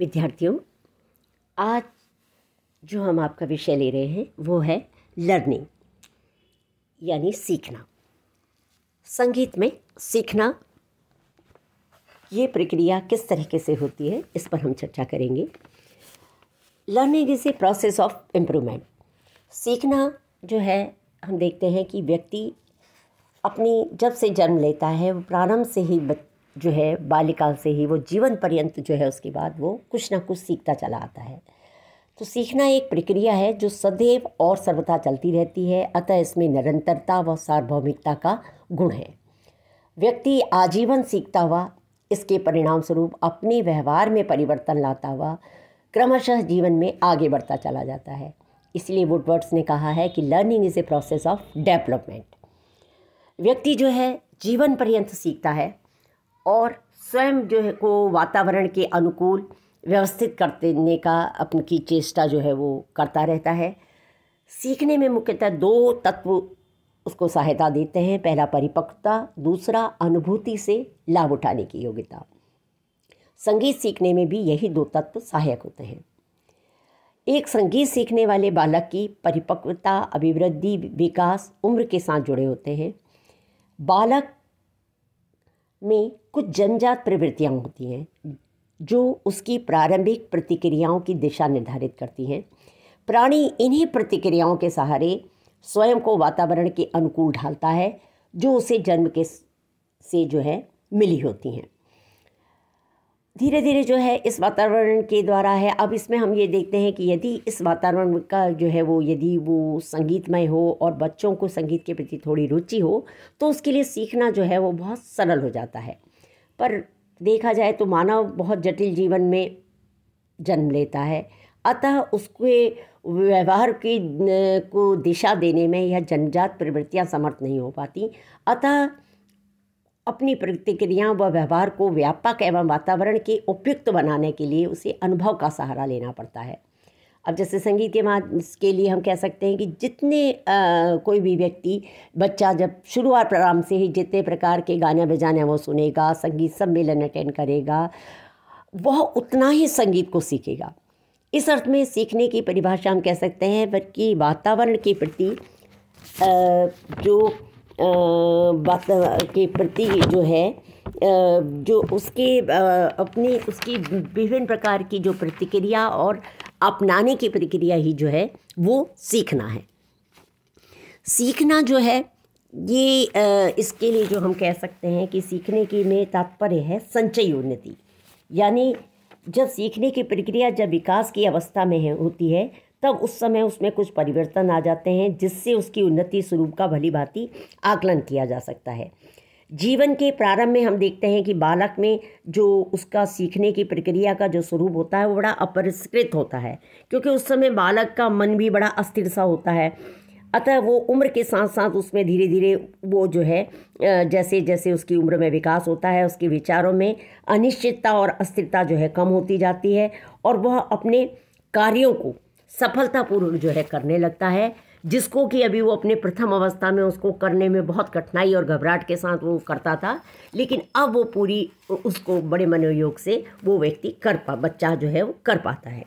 विद्यार्थियों आज जो हम आपका विषय ले रहे हैं वो है लर्निंग यानी सीखना संगीत में सीखना ये प्रक्रिया किस तरीके से होती है इस पर हम चर्चा करेंगे learning is a process of improvement सीखना जो है हम देखते हैं कि व्यक्ति अपनी जब से जन्म लेता है वो प्रारंभ से ही जो है बाल्यकाल से ही वो जीवन पर्यंत जो है उसके बाद वो कुछ ना कुछ सीखता चला आता है तो सीखना एक प्रक्रिया है जो सदैव और सर्वथा चलती रहती है अतः इसमें निरंतरता व सार्वभौमिकता का गुण है व्यक्ति आजीवन सीखता हुआ इसके परिणाम स्वरूप अपने व्यवहार में परिवर्तन लाता हुआ क्रमशः जीवन में आगे बढ़ता चला जाता है इसलिए वुडवर्ड्स ने कहा है कि learning is a process of development व्यक्ति जो है जीवन पर्यंत सीखता है और स्वयं जो है को वातावरण के अनुकूल व्यवस्थित करने का अपन की चेष्टा जो है वो करता रहता है सीखने में मुख्यतः दो तत्व उसको सहायता देते हैं पहला परिपक्वता दूसरा अनुभूति से लाभ उठाने की योग्यता संगीत सीखने में भी यही दो तत्व सहायक होते हैं एक संगीत सीखने वाले बालक की परिपक्वता अभिवृद्धि विकास उम्र के साथ जुड़े होते हैं बालक में कुछ जनजात प्रवृत्तियाँ होती हैं जो उसकी प्रारंभिक प्रतिक्रियाओं की दिशा निर्धारित करती हैं प्राणी इन्हीं प्रतिक्रियाओं के सहारे स्वयं को वातावरण के अनुकूल ढालता है जो उसे जन्म के से जो है मिली होती हैं धीरे धीरे जो है इस वातावरण के द्वारा है अब इसमें हम ये देखते हैं कि यदि इस वातावरण का जो है वो यदि वो संगीतमय हो और बच्चों को संगीत के प्रति थोड़ी रुचि हो तो उसके लिए सीखना जो है वो बहुत सरल हो जाता है पर देखा जाए तो मानव बहुत जटिल जीवन में जन्म लेता है अतः उसके व्यवहार की को दिशा देने में यह जनजात प्रवृत्तियां समर्थ नहीं हो पाती अतः अपनी प्रतिक्रियाओं व व्यवहार को व्यापक एवं वातावरण के उपयुक्त बनाने के लिए उसे अनुभव का सहारा लेना पड़ता है अब जैसे संगीत के माध्यम के लिए हम कह सकते हैं कि जितने आ, कोई भी व्यक्ति बच्चा जब शुरुआत प्रारंभ से ही जितने प्रकार के गाने बजाने वो सुनेगा संगीत सम्मेलन अटेंड करेगा वह उतना ही संगीत को सीखेगा इस अर्थ में सीखने की परिभाषा हम कह सकते हैं बल्कि वातावरण के प्रति जो बात के प्रति जो है जो उसके अपनी उसकी विभिन्न प्रकार की जो प्रतिक्रिया और अपनाने की प्रतिक्रिया ही जो है वो सीखना है सीखना जो है ये इसके लिए जो हम कह सकते हैं कि सीखने की में तात्पर्य है संचय उन्नति यानी जब सीखने की प्रक्रिया जब विकास की अवस्था में है होती है तब उस समय उसमें कुछ परिवर्तन आ जाते हैं जिससे उसकी उन्नति स्वरूप का भली भांति आकलन किया जा सकता है जीवन के प्रारंभ में हम देखते हैं कि बालक में जो उसका सीखने की प्रक्रिया का जो स्वरूप होता है वो बड़ा अपरिष्कृत होता है क्योंकि उस समय बालक का मन भी बड़ा अस्थिर सा होता है अतः वो उम्र के साथ साथ उसमें धीरे धीरे वो जो है जैसे जैसे उसकी उम्र में विकास होता है उसके विचारों में अनिश्चितता और अस्थिरता जो है कम होती जाती है और वह अपने कार्यों को सफलतापूर्वक जो है करने लगता है जिसको कि अभी वो अपने प्रथम अवस्था में उसको करने में बहुत कठिनाई और घबराहट के साथ वो करता था लेकिन अब वो पूरी उसको बड़े मनोयोग से वो व्यक्ति कर पा बच्चा जो है वो कर पाता है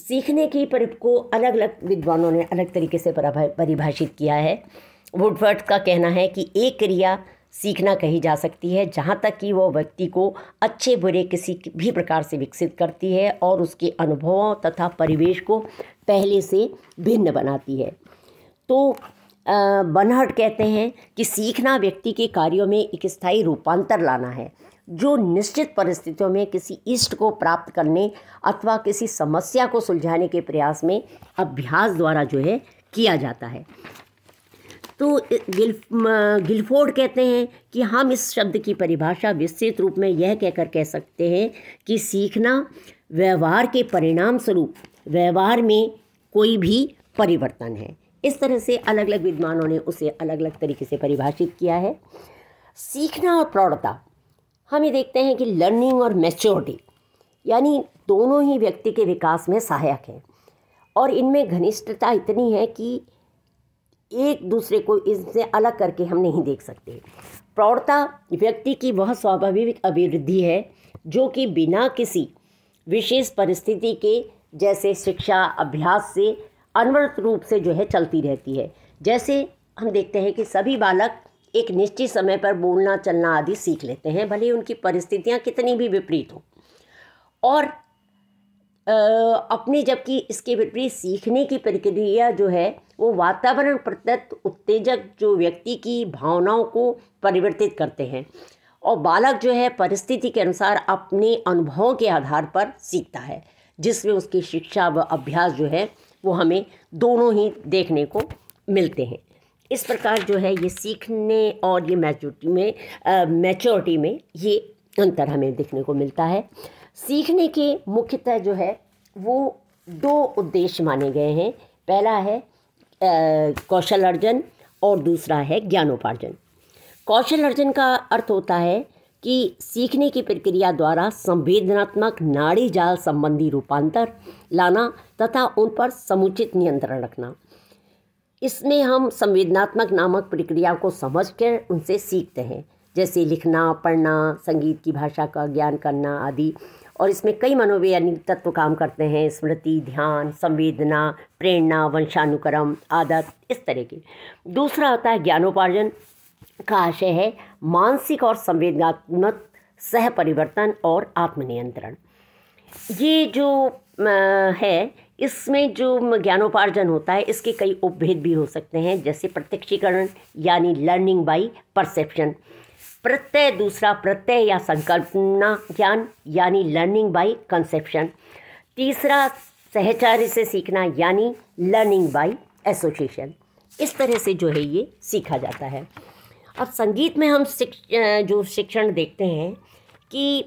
सीखने की पर को अलग अलग विद्वानों ने अलग तरीके से परिभाषित किया है वुडवर्ड का कहना है कि एक क्रिया सीखना कही जा सकती है जहाँ तक कि वो व्यक्ति को अच्छे बुरे किसी भी प्रकार से विकसित करती है और उसके अनुभवों तथा परिवेश को पहले से भिन्न बनाती है तो बनहट कहते हैं कि सीखना व्यक्ति के कार्यों में एक स्थायी रूपांतर लाना है जो निश्चित परिस्थितियों में किसी इष्ट को प्राप्त करने अथवा किसी समस्या को सुलझाने के प्रयास में अभ्यास द्वारा जो है किया जाता है तो गिल गिलफोर्ड कहते हैं कि हम इस शब्द की परिभाषा विस्तृत रूप में यह कहकर कह सकते हैं कि सीखना व्यवहार के परिणाम स्वरूप व्यवहार में कोई भी परिवर्तन है इस तरह से अलग अलग विद्वानों ने उसे अलग अलग तरीके से परिभाषित किया है सीखना और प्रौढ़ता हम ये देखते हैं कि लर्निंग और मैच्योरिटी यानी दोनों ही व्यक्ति के विकास में सहायक हैं और इनमें घनिष्ठता इतनी है कि एक दूसरे को इससे अलग करके हम नहीं देख सकते प्रौढ़ता व्यक्ति की वह स्वाभाविक अभिवृद्धि है जो कि बिना किसी विशेष परिस्थिति के जैसे शिक्षा अभ्यास से अनवरत रूप से जो है चलती रहती है जैसे हम देखते हैं कि सभी बालक एक निश्चित समय पर बोलना चलना आदि सीख लेते हैं भले उनकी परिस्थितियाँ कितनी भी विपरीत हों और अपने जबकि इसके विपरीत सीखने की प्रक्रिया जो है वो वातावरण प्रदत्त उत्तेजक जो व्यक्ति की भावनाओं को परिवर्तित करते हैं और बालक जो है परिस्थिति के अनुसार अपने अनुभवों के आधार पर सीखता है जिसमें उसकी शिक्षा व अभ्यास जो है वो हमें दोनों ही देखने को मिलते हैं इस प्रकार जो है ये सीखने और ये मैच्योरिटी में मैच्योरिटी में ये अंतर हमें देखने को मिलता है सीखने के मुख्यतः जो है वो दो उद्देश्य माने गए हैं पहला है कौशल अर्जन और दूसरा है ज्ञानोपार्जन कौशल अर्जन का अर्थ होता है कि सीखने की प्रक्रिया द्वारा संवेदनात्मक नाड़ी जाल संबंधी रूपांतर लाना तथा उन पर समुचित नियंत्रण रखना इसमें हम संवेदनात्मक नामक प्रक्रिया को समझ कर उनसे सीखते हैं जैसे लिखना पढ़ना संगीत की भाषा का ज्ञान करना आदि और इसमें कई मनोवैज्ञानिक तत्व काम करते हैं स्मृति ध्यान संवेदना प्रेरणा वंशानुक्रम आदत इस तरह की दूसरा होता है ज्ञानोपार्जन का आशय है मानसिक और संवेदनात्मक सह परिवर्तन और आत्मनियंत्रण ये जो है इसमें जो ज्ञानोपार्जन होता है इसके कई उपभेद भी हो सकते हैं जैसे प्रत्यक्षीकरण यानी लर्निंग बाई परसेप्शन प्रत्यय दूसरा प्रत्यय या संकल्पना ज्ञान यानी लर्निंग बाय कंसेप्शन तीसरा सहचार्य से सीखना यानी लर्निंग बाय एसोसिएशन इस तरह से जो है ये सीखा जाता है अब संगीत में हम शिक्ष, जो शिक्षण देखते हैं कि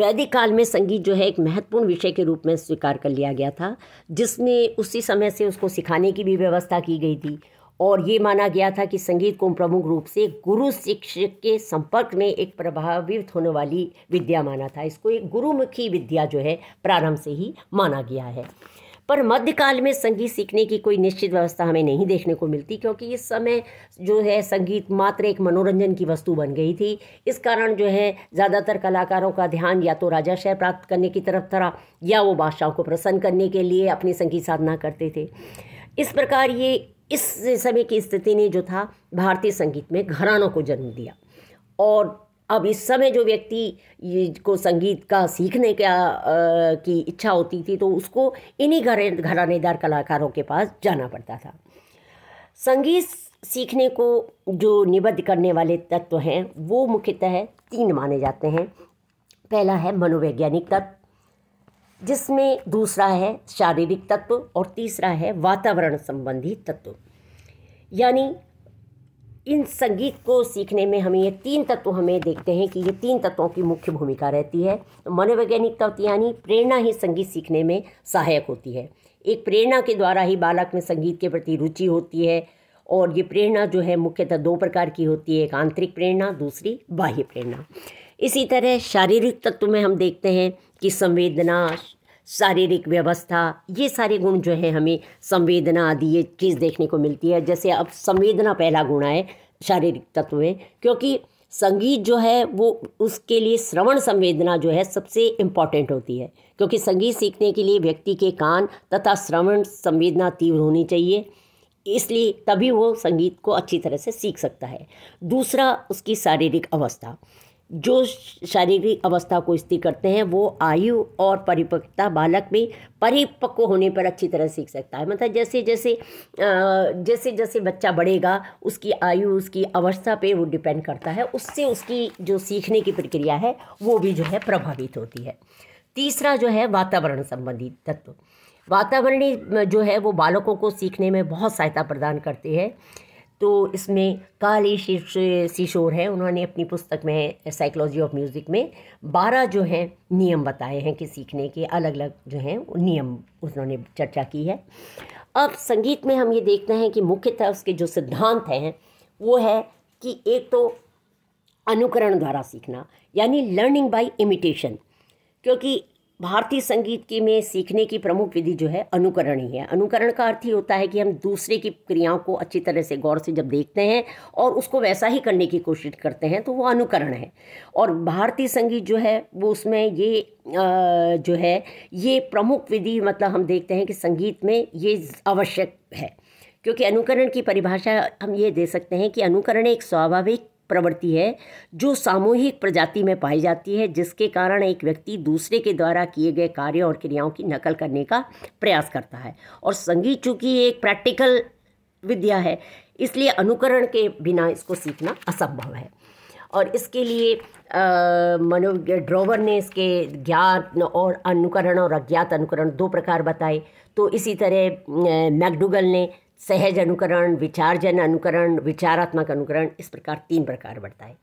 वैदिक काल में संगीत जो है एक महत्वपूर्ण विषय के रूप में स्वीकार कर लिया गया था जिसमें उसी समय से उसको सिखाने की भी व्यवस्था की गई थी और ये माना गया था कि संगीत को प्रमुख रूप से गुरु शिक्षक के संपर्क में एक प्रभावित होने वाली विद्या माना था इसको एक गुरुमुखी विद्या जो है प्रारंभ से ही माना गया है पर मध्यकाल में संगीत सीखने की कोई निश्चित व्यवस्था हमें नहीं देखने को मिलती क्योंकि इस समय जो है संगीत मात्र एक मनोरंजन की वस्तु बन गई थी इस कारण जो है ज़्यादातर कलाकारों का ध्यान या तो राजा प्राप्त करने की तरफ था या वो बादशाहों को प्रसन्न करने के लिए अपनी संगीत साधना करते थे इस प्रकार ये इस समय की स्थिति ने जो था भारतीय संगीत में घरानों को जन्म दिया और अब इस समय जो व्यक्ति को संगीत का सीखने का आ, की इच्छा होती थी तो उसको इन्हीं घरे घरानेदार कलाकारों के पास जाना पड़ता था संगीत सीखने को जो निबद्ध करने वाले तत्व हैं वो मुख्यतः तीन माने जाते हैं पहला है मनोवैज्ञानिक तत्व जिसमें दूसरा है शारीरिक तत्व और तीसरा है वातावरण संबंधी तत्व यानी इन संगीत को सीखने में हमें ये तीन तत्व हमें देखते हैं कि ये तीन तत्वों की मुख्य भूमिका रहती है तो मनोवैज्ञानिक तत्व यानी प्रेरणा ही संगीत सीखने में सहायक होती है एक प्रेरणा के द्वारा ही बालक में संगीत के प्रति रुचि होती है और ये प्रेरणा जो है मुख्यतः दो प्रकार की होती है एक आंतरिक प्रेरणा दूसरी बाह्य प्रेरणा इसी तरह शारीरिक तत्व में हम देखते हैं कि संवेदना शारीरिक व्यवस्था ये सारे गुण जो है हमें संवेदना आदि ये चीज़ देखने को मिलती है जैसे अब संवेदना पहला गुण है शारीरिक तत्व में क्योंकि संगीत जो है वो उसके लिए श्रवण संवेदना जो है सबसे इम्पॉर्टेंट होती है क्योंकि संगीत सीखने के लिए व्यक्ति के कान तथा श्रवण संवेदना तीव्र होनी चाहिए इसलिए तभी वो संगीत को अच्छी तरह से सीख सकता है दूसरा उसकी शारीरिक अवस्था जो शारीरिक अवस्था को स्थिर करते हैं वो आयु और परिपक्वता बालक में परिपक्व होने पर अच्छी तरह सीख सकता है मतलब जैसे जैसे जैसे जैसे बच्चा बढ़ेगा उसकी आयु उसकी अवस्था पे वो डिपेंड करता है उससे उसकी जो सीखने की प्रक्रिया है वो भी जो है प्रभावित होती है तीसरा जो है वातावरण संबंधी तत्व वातावरणी जो है वो बालकों को सीखने में बहुत सहायता प्रदान करते हैं तो इसमें काली शिशोर हैं उन्होंने अपनी पुस्तक में साइकोलॉजी ऑफ म्यूज़िक में बारह जो हैं नियम बताए हैं कि सीखने के अलग अलग जो हैं नियम उन्होंने चर्चा की है अब संगीत में हम ये देखते हैं कि मुख्यतः उसके जो सिद्धांत हैं वो है कि एक तो अनुकरण द्वारा सीखना यानी लर्निंग बाय इमिटेशन क्योंकि भारतीय संगीत की में सीखने की प्रमुख विधि जो है अनुकरण ही है अनुकरण का अर्थ ही होता है कि हम दूसरे की क्रियाओं को अच्छी तरह से गौर से जब देखते हैं और उसको वैसा ही करने की कोशिश करते हैं तो वो अनुकरण है और भारतीय संगीत जो है वो उसमें ये जो है ये प्रमुख विधि मतलब हम देखते हैं कि संगीत में ये आवश्यक है क्योंकि अनुकरण की परिभाषा हम ये दे सकते हैं कि अनुकरण एक स्वाभाविक प्रवृत्ति है जो सामूहिक प्रजाति में पाई जाती है जिसके कारण एक व्यक्ति दूसरे के द्वारा किए गए कार्यों और क्रियाओं की नकल करने का प्रयास करता है और संगीत चूँकि एक प्रैक्टिकल विद्या है इसलिए अनुकरण के बिना इसको सीखना असंभव है और इसके लिए मनो ड्रोवर ने इसके ज्ञात और अनुकरण और अज्ञात अनुकरण दो प्रकार बताए तो इसी तरह मैकडूगल ने सहज अनुकरण विचारजन अनुकरण विचारात्मक अनुकरण इस प्रकार तीन प्रकार बढ़ता है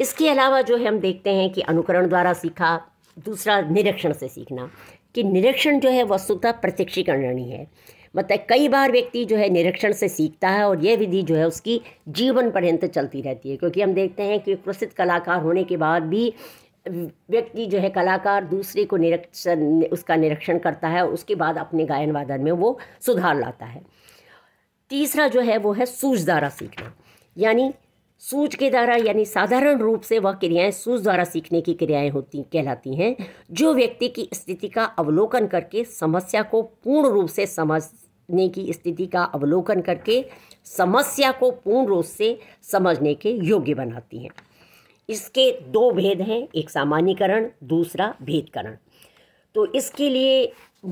इसके अलावा जो है हम देखते हैं कि अनुकरण द्वारा सीखा दूसरा निरीक्षण से सीखना कि निरीक्षण जो है वस्तुतः प्रत्यक्षीकरणी है मतलब कई बार व्यक्ति जो है निरीक्षण से सीखता है और यह विधि जो है उसकी जीवन पर्यंत चलती रहती है क्योंकि हम देखते हैं कि प्रसिद्ध कलाकार होने के बाद भी व्यक्ति जो है कलाकार दूसरे को निरीक्षण उसका निरीक्षण करता है और उसके बाद अपने गायन वादन में वो सुधार लाता है तीसरा जो है वो है सूझ द्वारा सीखना यानी सूझ के द्वारा यानी साधारण रूप से वह क्रियाएं सूझ द्वारा सीखने की क्रियाएं होती कहलाती हैं जो व्यक्ति की स्थिति का अवलोकन करके समस्या को पूर्ण रूप से समझने की स्थिति का अवलोकन करके समस्या को पूर्ण रूप से समझने के योग्य बनाती हैं इसके दो भेद हैं एक सामान्यकरण दूसरा भेदकरण तो इसके लिए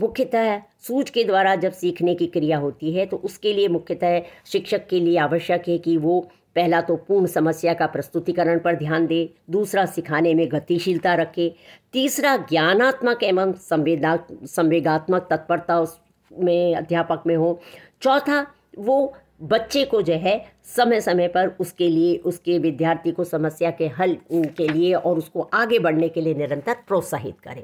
मुख्यतः सूझ के द्वारा जब सीखने की क्रिया होती है तो उसके लिए मुख्यतः शिक्षक के लिए आवश्यक है कि वो पहला तो पूर्ण समस्या का प्रस्तुतिकरण पर ध्यान दे दूसरा सिखाने में गतिशीलता रखे तीसरा ज्ञानात्मक एवं संवेदा संवेगात्मक तत्परता उस में अध्यापक में हो चौथा वो बच्चे को जो है समय समय पर उसके लिए उसके विद्यार्थी को समस्या के हल के लिए और उसको आगे बढ़ने के लिए निरंतर प्रोत्साहित करें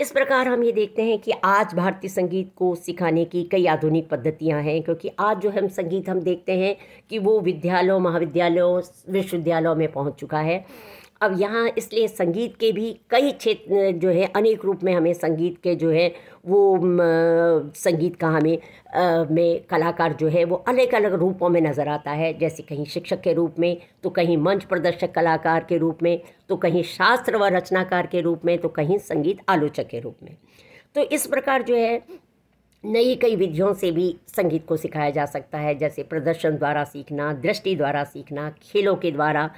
इस प्रकार हम ये देखते हैं कि आज भारतीय संगीत को सिखाने की कई आधुनिक पद्धतियां हैं क्योंकि आज जो हम संगीत हम देखते हैं कि वो विद्यालयों महाविद्यालयों विश्वविद्यालयों में पहुंच चुका है अब यहाँ इसलिए संगीत के भी कई क्षेत्र जो है अनेक रूप में हमें संगीत के जो है वो संगीत का हमें आ, में कलाकार जो है वो अलग अलग रूपों में नज़र आता है जैसे कहीं शिक्षक के रूप में तो कहीं मंच प्रदर्शक कलाकार के रूप में तो कहीं शास्त्र व रचनाकार के रूप में तो कहीं संगीत आलोचक के रूप में तो इस प्रकार जो है नई कई विधियों से भी संगीत को सिखाया जा सकता है जैसे प्रदर्शन द्वारा सीखना दृष्टि द्वारा सीखना खेलों के द्वारा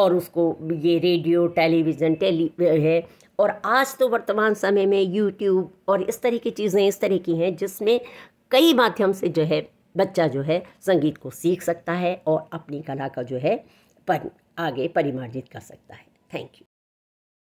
और उसको ये रेडियो टेलीविज़न टेली है और आज तो वर्तमान समय में यूट्यूब और इस तरह की चीज़ें इस तरह की हैं जिसमें कई माध्यम से जो है बच्चा जो है संगीत को सीख सकता है और अपनी कला का जो है पर आगे परिमार्जित कर सकता है थैंक यू